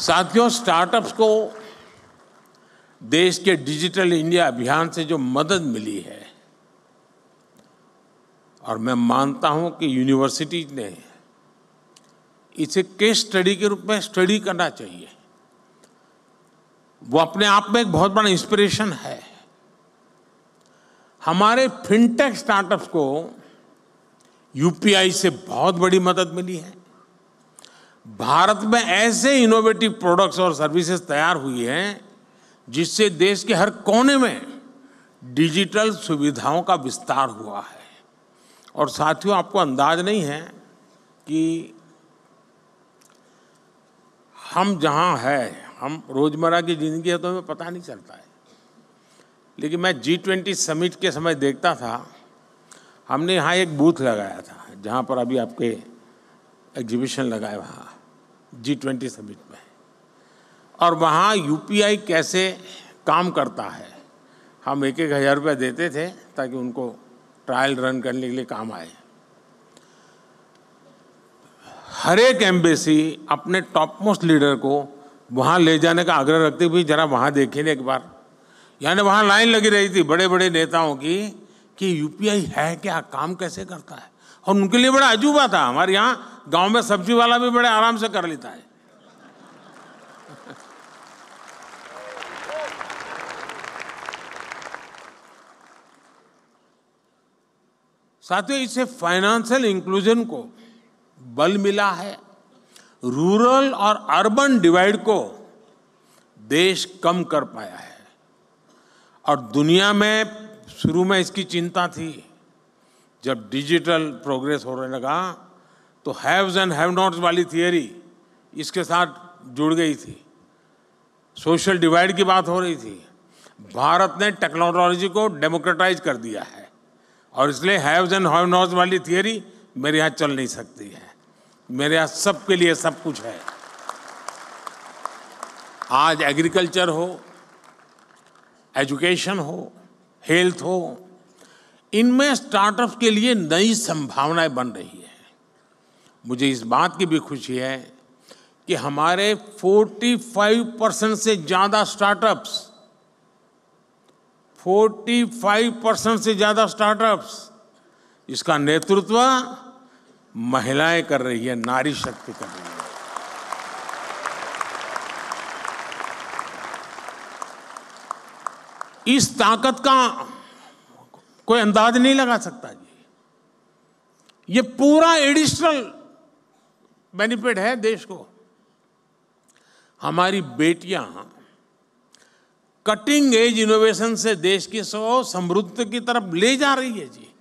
साथियों स्टार्टअप्स को देश के डिजिटल इंडिया अभियान से जो मदद मिली है और मैं मानता हूं कि यूनिवर्सिटीज ने इसे केस स्टडी के रूप में स्टडी करना चाहिए वो अपने आप में एक बहुत बड़ा इंस्पिरेशन है हमारे फिनटेक स्टार्टअप्स को यूपीआई से बहुत बड़ी मदद मिली है भारत में ऐसे इनोवेटिव प्रोडक्ट्स और सर्विसेज तैयार हुई हैं जिससे देश के हर कोने में डिजिटल सुविधाओं का विस्तार हुआ है और साथियों आपको अंदाज नहीं है कि हम जहाँ है हम रोज़मर्रा की ज़िंदगी है तो हमें पता नहीं चलता है लेकिन मैं जी ट्वेंटी समिट के समय देखता था हमने यहाँ एक बूथ लगाया था जहाँ पर अभी आपके एग्जीबिशन लगाए वहाँ जी ट्वेंटी समिट में और वहाँ यूपीआई कैसे काम करता है हम एक एक हज़ार रुपये देते थे ताकि उनको ट्रायल रन करने के लिए काम आए हर एक एम्बेसी अपने टॉप मोस्ट लीडर को वहाँ ले जाने का आग्रह रखते हुए जरा वहाँ ना एक बार यानी वहाँ लाइन लगी रही थी बड़े बड़े नेताओं की कि यूपीआई है क्या काम कैसे करता है और उनके लिए बड़ा अजूबा था हमारे यहाँ गांव में सब्जी वाला भी बड़े आराम से कर लेता है साथियों इससे फाइनेंशियल इंक्लूजन को बल मिला है रूरल और अर्बन डिवाइड को देश कम कर पाया है और दुनिया में शुरू में इसकी चिंता थी जब डिजिटल प्रोग्रेस होने लगा तो हैव्स एंड हैव नॉट्स वाली थियरी इसके साथ जुड़ गई थी सोशल डिवाइड की बात हो रही थी भारत ने टेक्नोलॉजी को डेमोक्रेटाइज कर दिया है और इसलिए हैव्स एंड हैव नॉट्स वाली थियरी मेरे यहाँ चल नहीं सकती है मेरे यहाँ सबके लिए सब कुछ है आज एग्रीकल्चर हो एजुकेशन हो हेल्थ हो इनमें स्टार्टअप के लिए नई संभावनाएं बन रही है मुझे इस बात की भी खुशी है कि हमारे 45 परसेंट से ज़्यादा स्टार्टअप्स 45 परसेंट से ज़्यादा स्टार्टअप्स इसका नेतृत्व महिलाएं कर रही है नारी शक्ति कर रही है इस ताकत का कोई अंदाज नहीं लगा सकता जी ये पूरा एडिशनल बेनिफिट है देश को हमारी बेटियां कटिंग एज इनोवेशन से देश की सो समृद्ध की तरफ ले जा रही है जी